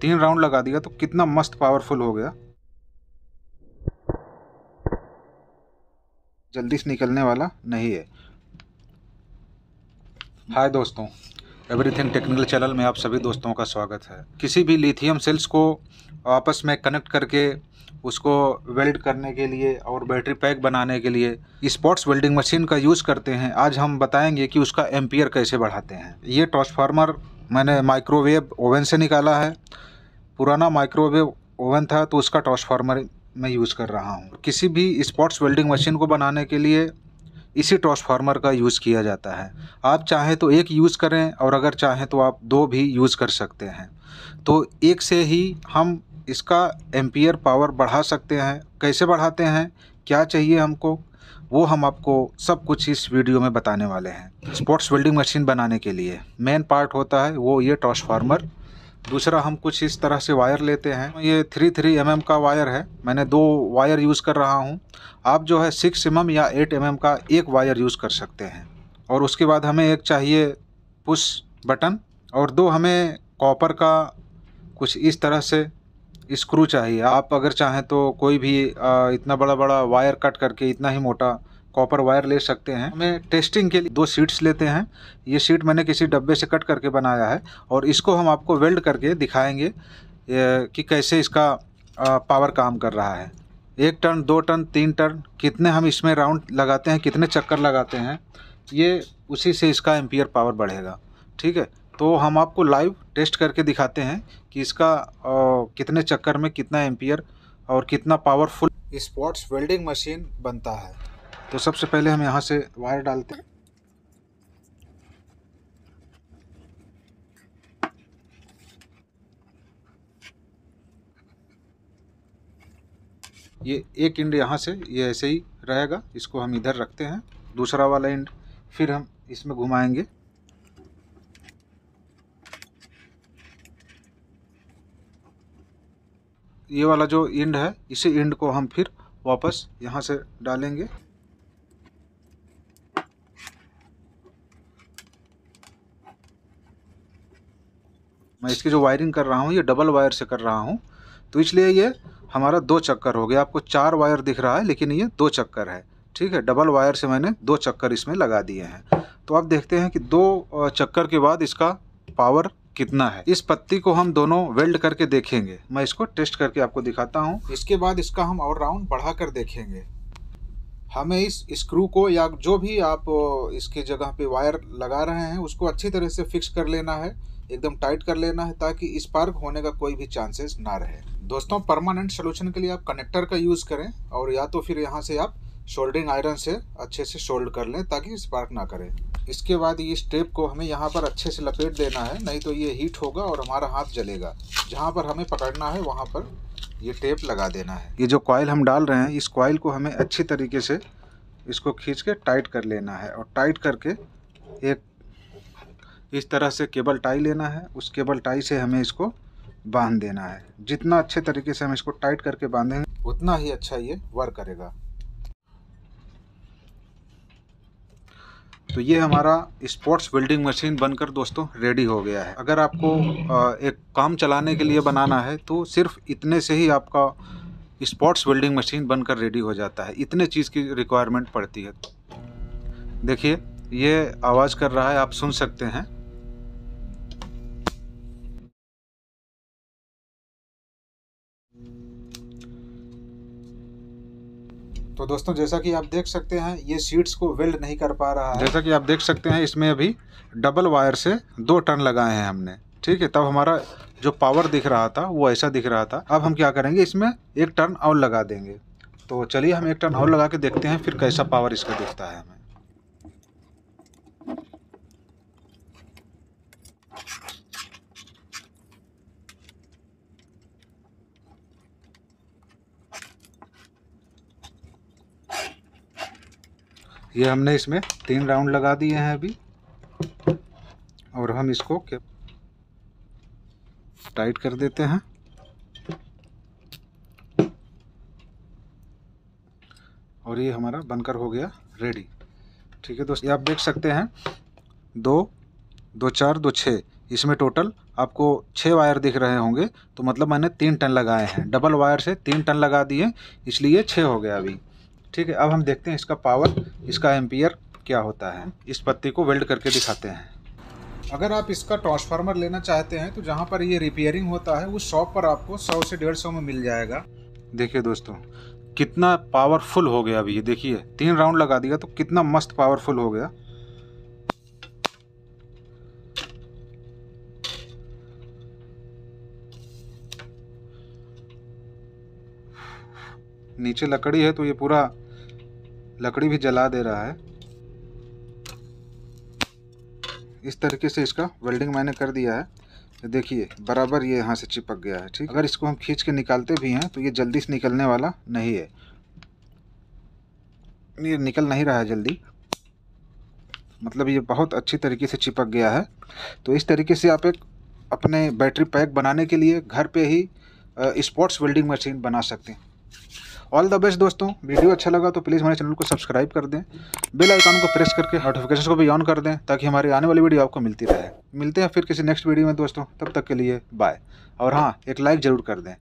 तीन राउंड लगा दिया तो कितना मस्त पावरफुल हो गया जल्दी से निकलने वाला नहीं है हाय दोस्तों एवरीथिंग टेक्निकल चैनल में आप सभी दोस्तों का स्वागत है किसी भी लिथियम सेल्स को आपस में कनेक्ट करके उसको वेल्ड करने के लिए और बैटरी पैक बनाने के लिए स्पॉट्स वेल्डिंग मशीन का यूज़ करते हैं आज हम बताएंगे कि उसका एम्पियर कैसे बढ़ाते हैं ये ट्रांसफार्मर मैंने माइक्रोवेव ओवन से निकाला है पुराना माइक्रोवेव ओवन था तो उसका ट्रांसफार्मर मैं यूज़ कर रहा हूँ किसी भी स्पॉट्स वेल्डिंग मशीन को बनाने के लिए इसी ट्रांसफार्मर का यूज़ किया जाता है आप चाहें तो एक यूज़ करें और अगर चाहें तो आप दो भी यूज़ कर सकते हैं तो एक से ही हम इसका एम्पियर पावर बढ़ा सकते हैं कैसे बढ़ाते हैं क्या चाहिए हमको वो हम आपको सब कुछ इस वीडियो में बताने वाले हैं स्पोर्ट्स वेल्डिंग मशीन बनाने के लिए मेन पार्ट होता है वो ये ट्रांसफार्मर दूसरा हम कुछ इस तरह से वायर लेते हैं ये थ्री थ्री एम का वायर है मैंने दो वायर यूज़ कर रहा हूँ आप जो है सिक्स एम या एट एम का एक वायर यूज़ कर सकते हैं और उसके बाद हमें एक चाहिए पुश बटन और दो हमें कॉपर का कुछ इस तरह से स्क्रू चाहिए आप अगर चाहें तो कोई भी इतना बड़ा बड़ा वायर कट करके इतना ही मोटा कॉपर वायर ले सकते हैं हमें टेस्टिंग के लिए दो सीट्स लेते हैं ये सीट मैंने किसी डब्बे से कट करके बनाया है और इसको हम आपको वेल्ड करके दिखाएंगे कि कैसे इसका पावर काम कर रहा है एक टर्न दो टर्न तीन टर्न कितने हम इसमें राउंड लगाते हैं कितने चक्कर लगाते हैं ये उसी से इसका एम्पियर पावर बढ़ेगा ठीक है तो हम आपको लाइव टेस्ट करके दिखाते हैं कि इसका आ, कितने चक्कर में कितना एम्पियर और कितना पावरफुल स्पॉट्स वेल्डिंग मशीन बनता है तो सबसे पहले हम यहाँ से वायर डालते हैं ये एक इंड यहाँ से ये ऐसे ही रहेगा इसको हम इधर रखते हैं दूसरा वाला इंड फिर हम इसमें घुमाएंगे ये वाला जो इंड है इसी इंड को हम फिर वापस यहाँ से डालेंगे मैं इसकी जो वायरिंग कर रहा हूँ ये डबल वायर से कर रहा हूँ तो इसलिए ये हमारा दो चक्कर हो गया आपको चार वायर दिख रहा है लेकिन ये दो चक्कर है ठीक है डबल वायर से मैंने दो चक्कर इसमें लगा दिए हैं तो आप देखते हैं कि दो चक्कर के बाद इसका पावर कितना है इस पत्ती को हम दोनों वेल्ड करके देखेंगे मैं इसको टेस्ट करके आपको दिखाता हूँ इसके बाद इसका हम और राउंड बढ़ा कर देखेंगे हमें इस स्क्रू को या जो भी आप इसके जगह पे वायर लगा रहे हैं उसको अच्छी तरह से फिक्स कर लेना है एकदम टाइट कर लेना है ताकि स्पार्क होने का कोई भी चांसेस ना रहे दोस्तों परमानेंट सोल्यूशन के लिए आप कनेक्टर का यूज़ करें और या तो फिर यहाँ से आप शोल्डरिंग आयरन से अच्छे से शोल्ड कर लें ताकि स्पार्क ना करें इसके बाद ये स्टेप को हमें यहाँ पर अच्छे से लपेट देना है नहीं तो ये हीट होगा और हमारा हाथ जलेगा जहाँ पर हमें पकड़ना है वहाँ पर ये टेप लगा देना है ये जो कॉयल हम डाल रहे हैं इस कॉयल को हमें अच्छी तरीके से इसको खींच के टाइट कर लेना है और टाइट करके एक इस तरह से केबल टाई लेना है उस केबल टाई से हमें इसको बांध देना है जितना अच्छे तरीके से हम इसको टाइट करके बांधेंगे उतना ही अच्छा ये वर्क करेगा तो ये हमारा स्पोर्ट्स वेल्डिंग मशीन बनकर दोस्तों रेडी हो गया है अगर आपको एक काम चलाने के लिए बनाना है तो सिर्फ इतने से ही आपका स्पोर्ट्स वेल्डिंग मशीन बनकर रेडी हो जाता है इतने चीज़ की रिक्वायरमेंट पड़ती है देखिए ये आवाज़ कर रहा है आप सुन सकते हैं तो दोस्तों जैसा कि आप देख सकते हैं ये सीट्स को वेल्ड नहीं कर पा रहा है जैसा कि आप देख सकते हैं इसमें अभी डबल वायर से दो टन लगाए हैं हमने ठीक है तब हमारा जो पावर दिख रहा था वो ऐसा दिख रहा था अब हम क्या करेंगे इसमें एक टर्न और लगा देंगे तो चलिए हम एक टर्न और लगा के देखते हैं फिर कैसा पावर इसका दिखता है हमें ये हमने इसमें तीन राउंड लगा दिए हैं अभी और हम इसको टाइट कर देते हैं और ये हमारा बनकर हो गया रेडी ठीक है दोस्तों आप देख सकते हैं दो दो चार दो छः इसमें टोटल आपको छः वायर दिख रहे होंगे तो मतलब मैंने तीन टन लगाए हैं डबल वायर से तीन टन लगा दिए इसलिए छः हो गया अभी ठीक है अब हम देखते हैं इसका पावर इसका एम्पियर क्या होता है इस पत्ती को वेल्ड करके दिखाते हैं अगर आप इसका ट्रांसफार्मर लेना चाहते हैं तो जहाँ पर ये रिपेयरिंग होता है उस शॉप पर आपको सौ से डेढ़ सौ में मिल जाएगा देखिए दोस्तों कितना पावरफुल हो गया अभी ये देखिए तीन राउंड लगा दिया तो कितना मस्त पावरफुल हो गया नीचे लकड़ी है तो ये पूरा लकड़ी भी जला दे रहा है इस तरीके से इसका वेल्डिंग मैंने कर दिया है तो देखिए बराबर ये यहाँ से चिपक गया है ठीक अगर इसको हम खींच के निकालते भी हैं तो ये जल्दी से निकलने वाला नहीं है ये निकल नहीं रहा है जल्दी मतलब ये बहुत अच्छी तरीके से चिपक गया है तो इस तरीके से आप एक अपने बैटरी पैक बनाने के लिए घर पे ही स्पोर्ट्स वेल्डिंग मशीन बना सकते हैं ऑल द बेस्ट दोस्तों वीडियो अच्छा लगा तो प्लीज़ हमारे चैनल को सब्सक्राइब कर दें बेल आइकॉन को प्रेस करके नोटिफिकेशन को भी ऑन कर दें ताकि हमारी आने वाली वीडियो आपको मिलती रहे मिलते हैं फिर किसी नेक्स्ट वीडियो में दोस्तों तब तक के लिए बाय और हाँ एक लाइक ज़रूर कर दें